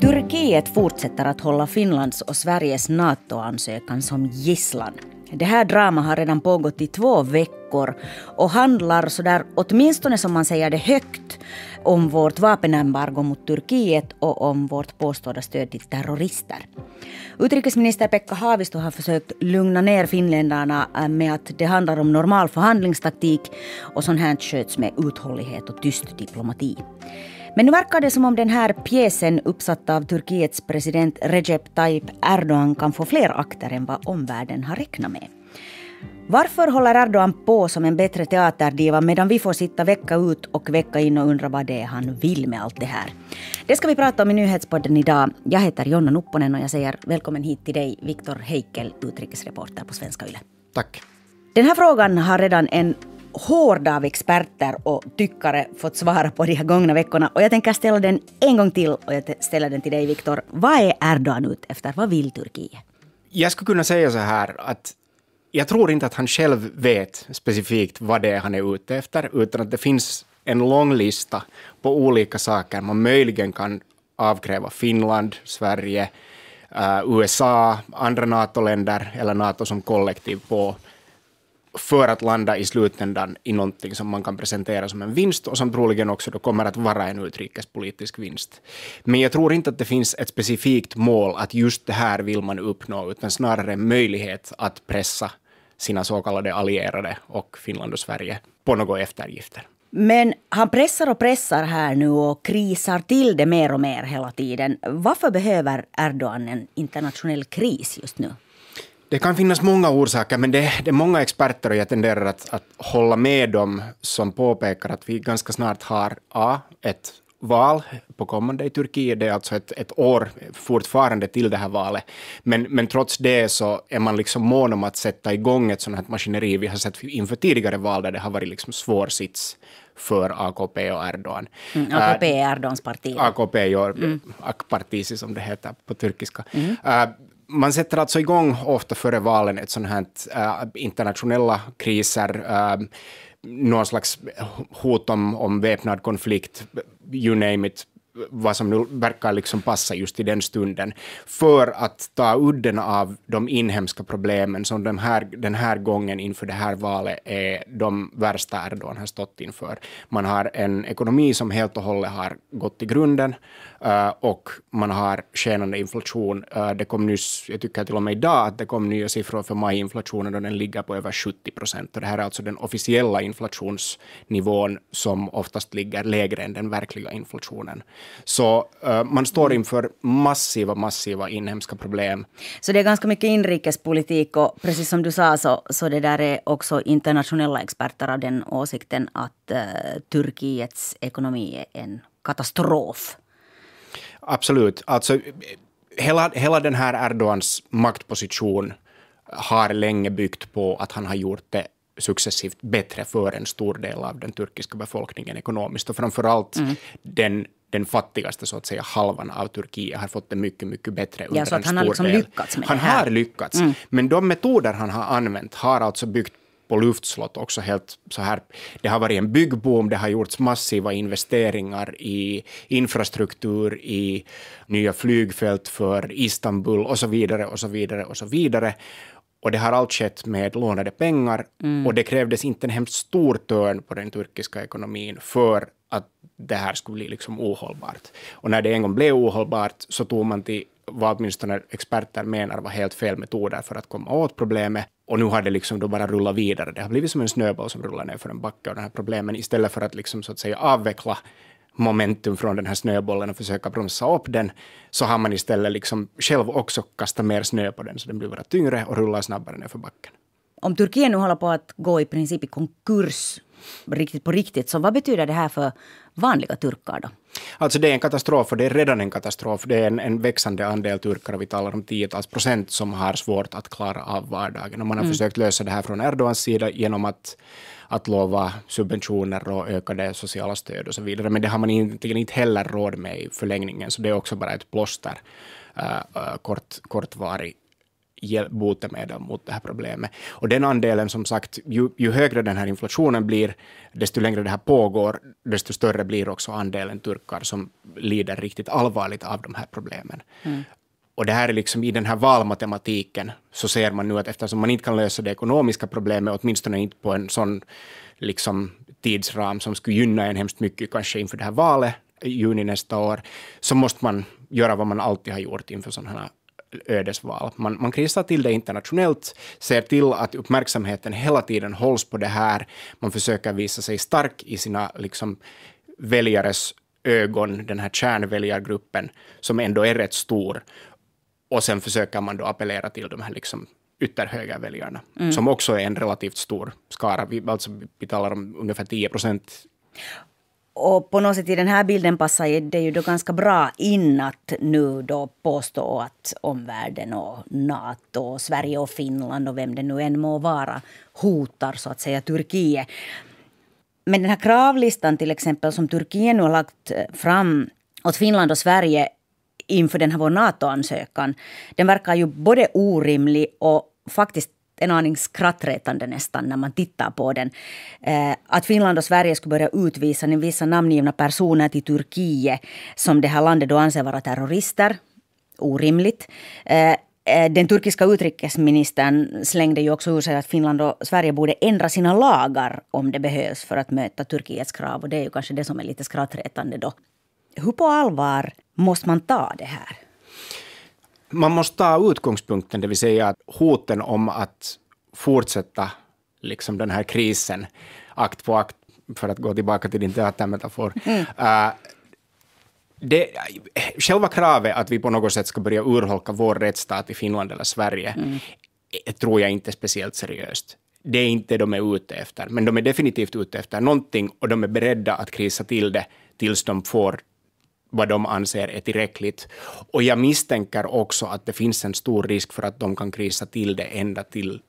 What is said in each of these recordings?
Turkiet fortsätter att hålla Finlands och Sveriges NATO-ansökan som gisslan. Det här dramat har redan pågått i två veckor och handlar sådär, åtminstone som man säger det högt, om vårt vapenembargo mot Turkiet och om vårt påstådda stöd till terrorister. Utrikesminister Pekka Haavisto har försökt lugna ner finländarna äh, med att det handlar om normal förhandlingstaktik och sånt här sköts med uthållighet och tyst diplomati. Men nu verkar det som om den här pjäsen uppsatt av Turkiets president Recep Tayyip Erdogan kan få fler akter än vad omvärlden har räknat med. Varför håller Erdogan på som en bättre teaterdiva medan vi får sitta vecka ut och vecka in och undra vad det är han vill med allt det här? Det ska vi prata om i nyhetspodden idag. Jag heter Jonna Nupponen och jag säger välkommen hit till dig, Viktor Heikel, utrikesreporter på Svenska Yle. Tack. Den här frågan har redan en hårda av experter och tyckare fått svara på de här gångna veckorna. Och jag tänker ställa den en gång till och jag ställer den till dig Viktor. Vad är Erdogan ute efter? Vad vill Turkiet? Jag skulle kunna säga så här att jag tror inte att han själv vet specifikt vad det är han är ute efter, utan att det finns en lång lista på olika saker man möjligen kan avkräva Finland, Sverige, eh, USA, andra NATO-länder eller NATO som kollektiv på för att landa i slutändan i någonting som man kan presentera som en vinst och som troligen också då kommer att vara en utrikespolitisk vinst. Men jag tror inte att det finns ett specifikt mål att just det här vill man uppnå, utan snarare en möjlighet att pressa sina så kallade allierade och Finland och Sverige på några eftergifter. Men han pressar och pressar här nu och krisar till det mer och mer hela tiden. Varför behöver Erdogan en internationell kris just nu? Det kan finnas många orsaker, men det, det är många experter och jag tenderar att, att hålla med dem som påpekar att vi ganska snart har A, ett val på kommande i Turkiet. Det är alltså ett, ett år fortfarande till det här valet. Men, men trots det så är man liksom mån om att sätta igång ett sådant här maskineri. Vi har sett inför tidigare val där det har varit liksom svår sits för AKP och Erdogan. Mm, eh, AKP är Erdogans parti. AKP, gör, mm. ak som det heter på turkiska. Mm. Uh, man sätter alltså igång ofta före valen ett sånt här äh, internationella kriser, äh, någon slags hot om, om väpnad konflikt, you name it, vad som nu verkar liksom passa just i den stunden, för att ta udden av de inhemska problemen som den här, den här gången inför det här valet är de värsta Erdogan har stått inför. Man har en ekonomi som helt och hållet har gått i grunden eh, och man har skenande inflation. Eh, det kom nyss, jag tycker till och med idag, att det kom nya siffror för majinflationen och den ligger på över 70 procent. Det här är alltså den officiella inflationsnivån som oftast ligger lägre än den verkliga inflationen. Så uh, man står mm. inför massiva, massiva inhemska problem. Så det är ganska mycket inrikespolitik och precis som du sa så, så det där är också internationella experter av den åsikten att uh, Turkiets ekonomi är en katastrof. Absolut. Alltså, hela, hela den här Erdogans maktposition har länge byggt på att han har gjort det successivt bättre för en stor del av den turkiska befolkningen ekonomiskt och framförallt mm. den den fattigaste så att säga halvan av Turkiet har fått det mycket, mycket bättre under ja, så att en han stor har liksom del. lyckats med Han det här. har lyckats, mm. men de metoder han har använt har alltså byggt på luftslott också helt så här. Det har varit en byggboom, det har gjorts massiva investeringar i infrastruktur, i nya flygfält för Istanbul och så vidare och så vidare och så vidare och det har allt skett med lånade pengar mm. och det krävdes inte en hemskt stor törn på den turkiska ekonomin för att det här skulle bli liksom ohållbart. Och när det en gång blev ohållbart så tog man till vad åtminstone experter menar var helt fel metoder för att komma åt problemet. Och nu har det liksom då bara rullat vidare. Det har blivit som en snöboll som rullar ner för en backe och de här problemen istället för att liksom så att säga avveckla momentum från den här snöbollen och försöka bromsa upp den, så har man istället liksom själv också kastat mer snö på den, så den blir bara tyngre och rullar snabbare ner för backen. Om Turkiet nu håller på att gå i princip i konkurs riktigt på riktigt. Så vad betyder det här för vanliga turkar då? Alltså det är en katastrof, och det är redan en katastrof. Det är en, en växande andel turkar, vi talar om tiotals procent, som har svårt att klara av vardagen. Och man har mm. försökt lösa det här från Erdogans sida genom att, att lova subventioner och ökade sociala stöd och så vidare. Men det har man egentligen inte heller råd med i förlängningen, så det är också bara ett plåster, uh, kort, kortvarig botemedel mot det här problemet. Och den andelen, som sagt, ju, ju, högre den här inflationen blir, desto längre det här pågår, desto större blir också andelen turkar som lider riktigt allvarligt av de här problemen. Mm. Och det här är liksom i den här valmatematiken så ser man nu att eftersom man inte kan lösa det ekonomiska problemet, åtminstone inte på en sån liksom tidsram som skulle gynna en hemskt mycket, kanske inför det här valet i eh, juni nästa år, så måste man göra vad man alltid har gjort inför sådana här ödesval. Man, man kristar till det internationellt, ser till att uppmärksamheten hela tiden hålls på det här. Man försöker visa sig stark i sina liksom, väljares ögon, den här kärnväljargruppen, som ändå är rätt stor. Och sen försöker man då appellera till de här liksom, ytterhögerväljarna, mm. som också är en relativt stor skara. Vi, alltså, vi talar om ungefär 10 procent och på något sätt i den här bilden passar det ju då ganska bra in att nu då påstå att omvärlden och Nato, och Sverige och Finland och vem det nu än må vara hotar så att säga Turkiet. Men den här kravlistan till exempel som Turkiet nu har lagt eh, fram åt Finland och Sverige inför den här vår NATO-ansökan, den verkar ju både orimlig och faktiskt en aning skrattretande nästan när man tittar på den. Eh, att Finland och Sverige skulle börja utvisa vissa namngivna personer till Turkiet som det här landet då anser vara terrorister. Orimligt. Eh, eh, den turkiska utrikesministern slängde ju också ur sig att Finland och Sverige borde ändra sina lagar om det behövs för att möta Turkiets krav. Och det är ju kanske det som är lite skrattretande då. Hur på allvar måste man ta det här? Man måste ta utgångspunkten, det vill säga att hoten om att fortsätta liksom den här krisen, akt på akt, för att gå tillbaka till din teatermetafor. Mm. Uh, det, själva kravet att vi på något sätt ska börja urholka vår rättsstat i Finland eller Sverige mm. Eh, tror jag inte är speciellt seriöst. Det är inte de är ute efter, men de är definitivt ute efter någonting och de är beredda att krisa till det tills de får vad de anser är tillräckligt. Och jag misstänker också att det finns en stor risk för att de kan krisa till det ända till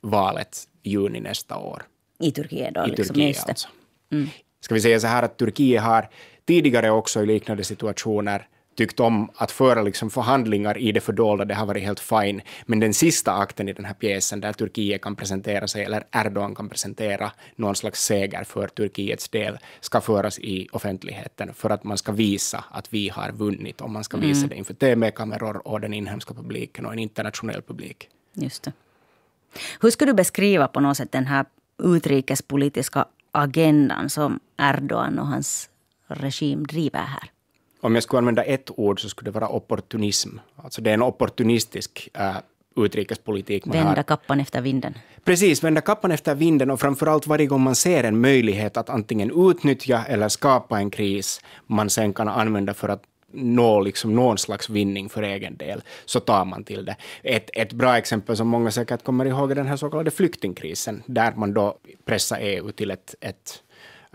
valet i juni nästa år. I Turkiet då? I liksom, Turkiet alltså. Mm. Ska vi säga så här att Turkiet har tidigare också i liknande situationer tyckt om att föra liksom förhandlingar i det fördolda, det har varit helt fine. Men den sista akten i den här pjäsen, där Turkiet kan presentera sig, eller Erdogan kan presentera någon slags seger för Turkiets del, ska föras i offentligheten för att man ska visa att vi har vunnit, och man ska visa mm. det inför TV-kameror och den inhemska publiken och en internationell publik. Just det. Hur skulle du beskriva på något sätt den här utrikespolitiska agendan som Erdogan och hans regim driver här? Om jag skulle använda ett ord så skulle det vara opportunism. Alltså det är en opportunistisk äh, utrikespolitik. Man vända har. kappan efter vinden. Precis, vända kappan efter vinden och framförallt varje gång man ser en möjlighet att antingen utnyttja eller skapa en kris man sen kan använda för att nå liksom någon slags vinning för egen del, så tar man till det. Ett, ett bra exempel som många säkert kommer ihåg är den här så kallade flyktingkrisen, där man då pressar EU till ett, ett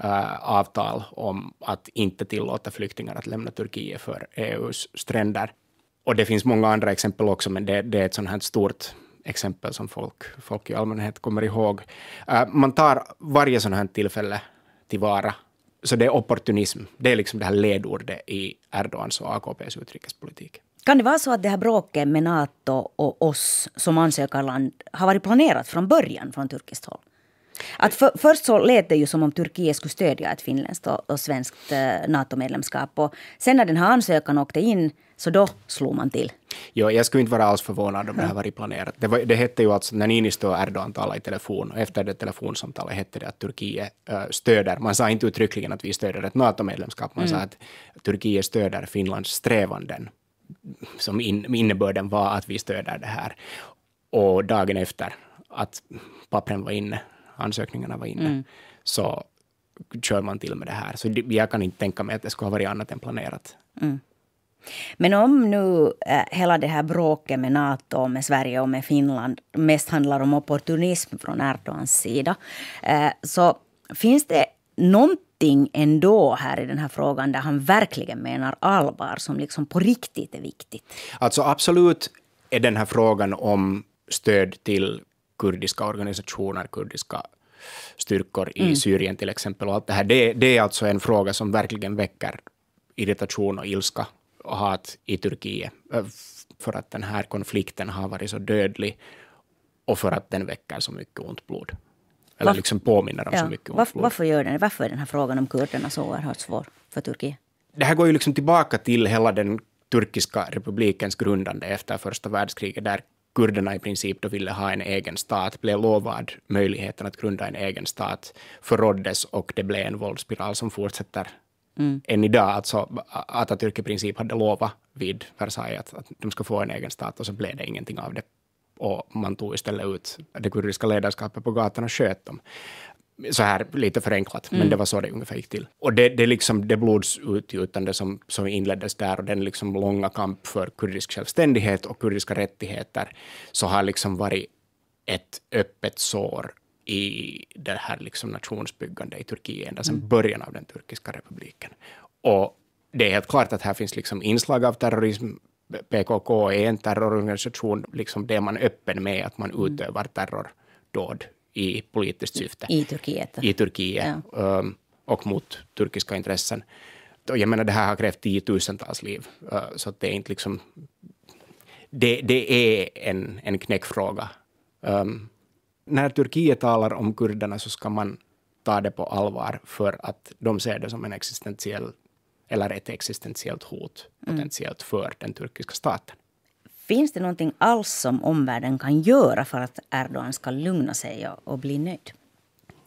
Eh, avtal om att inte tillåta flyktingar att lämna Turkiet för EUs stränder. Och det finns många andra exempel också, men det, det är ett sånt här stort exempel som folk, folk i allmänhet kommer ihåg. Eh, man tar varje sånt här tillfälle tillvara. Så det är opportunism. Det är liksom det här ledordet i Erdogans och AKPs utrikespolitik. Kan det vara så att det här bråket med Nato och oss som ansökarland har varit planerat från början från turkiskt håll? Att för, först så lät det ju som om Turkiet skulle stödja ett finländskt och, och svenskt eh, NATO-medlemskap. Och sen när den här ansökan åkte in så då slog man till. Jo, jag skulle inte vara alls förvånad om det här varit planerat. Det, var, det hette ju alltså, när Niinistö och Erdogan talade i telefon, och efter det telefonsamtalet hette det att Turkiet äh, stöder, man sa inte uttryckligen att vi stöder ett NATO-medlemskap, man mm. sa att Turkiet stöder Finlands strävanden, som in, innebörden var att vi stöder det här. Och dagen efter att pappren var inne, ansökningarna var inne, mm. så kör man till med det här. Så jag kan inte tänka mig att det skulle ha varit annat än planerat. Mm. Men om nu eh, hela det här bråket med Nato, med Sverige och med Finland mest handlar om opportunism från Erdogans sida, eh, så finns det någonting ändå här i den här frågan där han verkligen menar allvar, som liksom på riktigt är viktigt? Alltså absolut är den här frågan om stöd till kurdiska organisationer, kurdiska styrkor i mm. Syrien till exempel. Och allt det, här. Det, det är alltså en fråga som verkligen väcker irritation och ilska och hat i Turkiet. Äh, för att den här konflikten har varit så dödlig och för att den väcker så mycket ont blod. Eller Varf liksom påminner om ja. så mycket ont blod. Varför, gör den, varför är den här frågan om kurderna så oerhört svår för Turkiet? Det här går ju liksom tillbaka till hela den turkiska republikens grundande efter första världskriget, där kurderna i princip då ville ha en egen stat, blev lovad möjligheten att grunda en egen stat, förråddes och det blev en våldsspiral som fortsätter mm. än idag. Alltså, Atatürk i princip hade lovat vid Versailles att, att de ska få en egen stat och så blev det ingenting av det och man tog istället ut det kurdiska ledarskapet på gatan och sköt dem. Så här lite förenklat, mm. men det var så det ungefär gick till. Och det, det, liksom, det blodsutgjutande som, som inleddes där och den liksom långa kamp för kurdisk självständighet och kurdiska rättigheter, så har liksom varit ett öppet sår i det här liksom nationsbyggande i Turkiet ända sedan mm. början av den turkiska republiken. Och det är helt klart att här finns liksom inslag av terrorism. PKK är en terrororganisation, liksom det är man öppen med, att man mm. utövar terrordåd i politiskt syfte. I Turkiet. I Turkiet ja. Um, och mot turkiska intressen. Jag menar, det här har krävt tiotusentals liv, uh, så det är inte liksom... Det, det är en, en knäckfråga. Um, när Turkiet talar om kurderna så ska man ta det på allvar, för att de ser det som en existentiell, eller ett existentiellt hot mm. potentiellt för den turkiska staten. Finns det någonting alls som omvärlden kan göra för att Erdogan ska lugna sig och, och bli nöjd?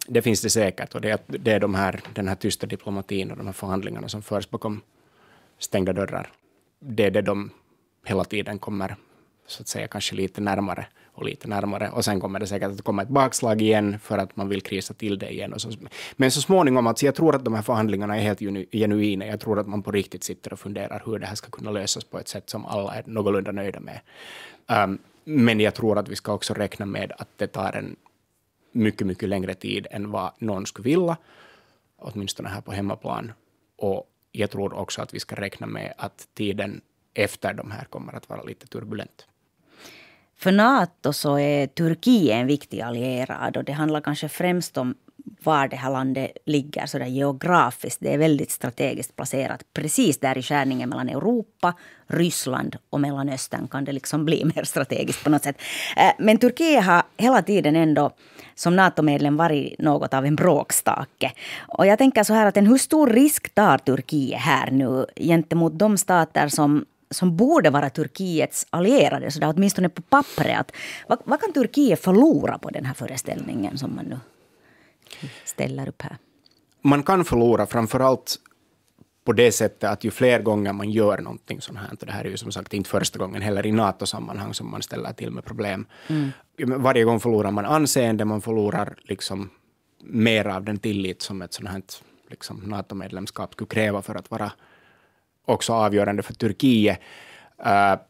Det finns det säkert. Och det är, det är de här, den här tysta diplomatin och de här förhandlingarna som förs bakom stängda dörrar. Det är det de hela tiden kommer så att säga kanske lite närmare och lite närmare. Och sen kommer det säkert att komma ett bakslag igen för att man vill krisa till det igen. Så. Men så småningom, alltså jag tror att de här förhandlingarna är helt genuina. Jag tror att man på riktigt sitter och funderar hur det här ska kunna lösas på ett sätt som alla är någorlunda nöjda med. Um, men jag tror att vi ska också räkna med att det tar en mycket, mycket längre tid än vad någon skulle vilja, åtminstone här på hemmaplan. Och jag tror också att vi ska räkna med att tiden efter de här kommer att vara lite turbulent. För Nato så är Turkiet en viktig allierad och det handlar kanske främst om var det här landet ligger så där geografiskt. Det är väldigt strategiskt placerat. Precis där i skärningen mellan Europa, Ryssland och Mellanöstern kan det liksom bli mer strategiskt på något sätt. Eh, men Turkiet har hela tiden ändå som NATO-medlem varit något av en bråkstake. Och jag tänker så här att en hur stor risk tar Turkiet här nu gentemot de stater som som borde vara Turkiets allierade, så där, åtminstone på pappret. Att, vad, vad, kan Turkiet förlora på den här föreställningen som man nu ställer upp här? Man kan förlora framförallt på det sättet att ju fler gånger man gör någonting sånt här, och det här är ju som sagt inte första gången heller i NATO-sammanhang som man ställer till med problem. Mm. Varje gång förlorar man anseende, man förlorar liksom mer av den tillit som ett sånt här liksom, NATO-medlemskap skulle kräva för att vara också avgörande för Turkiet. Äh,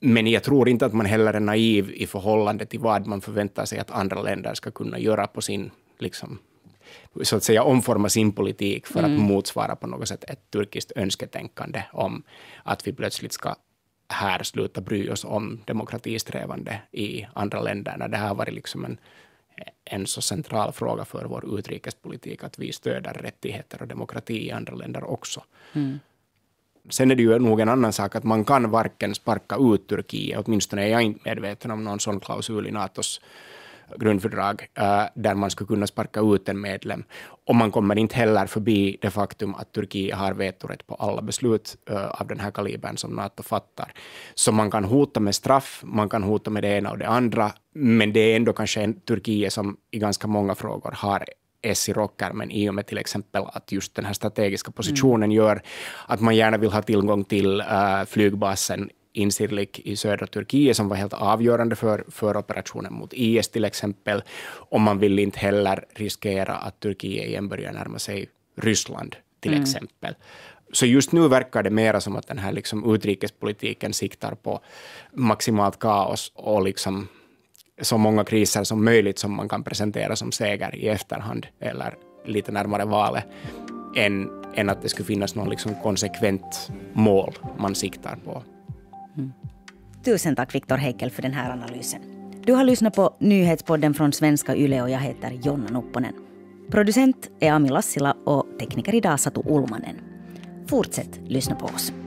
men jag tror inte att man heller är naiv i förhållande till vad man förväntar sig att andra länder ska kunna göra på sin, liksom, så att säga omforma sin politik för mm. att motsvara på något sätt ett turkiskt önsketänkande om att vi plötsligt ska här sluta bry oss om demokratisträvande i andra länder, det här har varit liksom en, en så central fråga för vår utrikespolitik, att vi stöder rättigheter och demokrati i andra länder också. Mm. Sen är det ju nog en annan sak att man kan varken sparka ut Turkiet, åtminstone är jag inte medveten om någon sån klausul i Natos eh, grundfördrag eh, där man skulle kunna sparka ut en medlem. Och man kommer inte heller förbi det faktum att Turkiet har vetorätt på alla beslut eh, av den här kalibern som Nato fattar. Så man kan hota med straff, man kan hota med det ena och det andra, men det är ändå kanske en Turkiet som i ganska många frågor har S i rockar, men i och med till exempel att just den här strategiska mm. positionen mm. gör att man gärna vill ha tillgång till uh, flygbasen Insirlik i södra Turkiet som var helt avgörande för, för operationen mot IS till exempel. Och man vill inte heller riskera att Turkiet igen börjar närma sig Ryssland till mm. exempel. Så just nu verkar det mera som att den här liksom utrikespolitiken siktar på maximalt kaos och liksom så många kriser som möjligt som man kan presentera som seger i efterhand eller lite närmare valet än, än att det skulle finnas någon liksom konsekvent mål man siktar på. Mm. Tusen tack Viktor Heikel för den här analysen. Du har lyssnat på nyhetspodden från svenska YLE och jag heter Jonna Nupponen. Producent är Ami Lassila och tekniker idag Satu Ulmanen. Fortsätt lyssna på oss.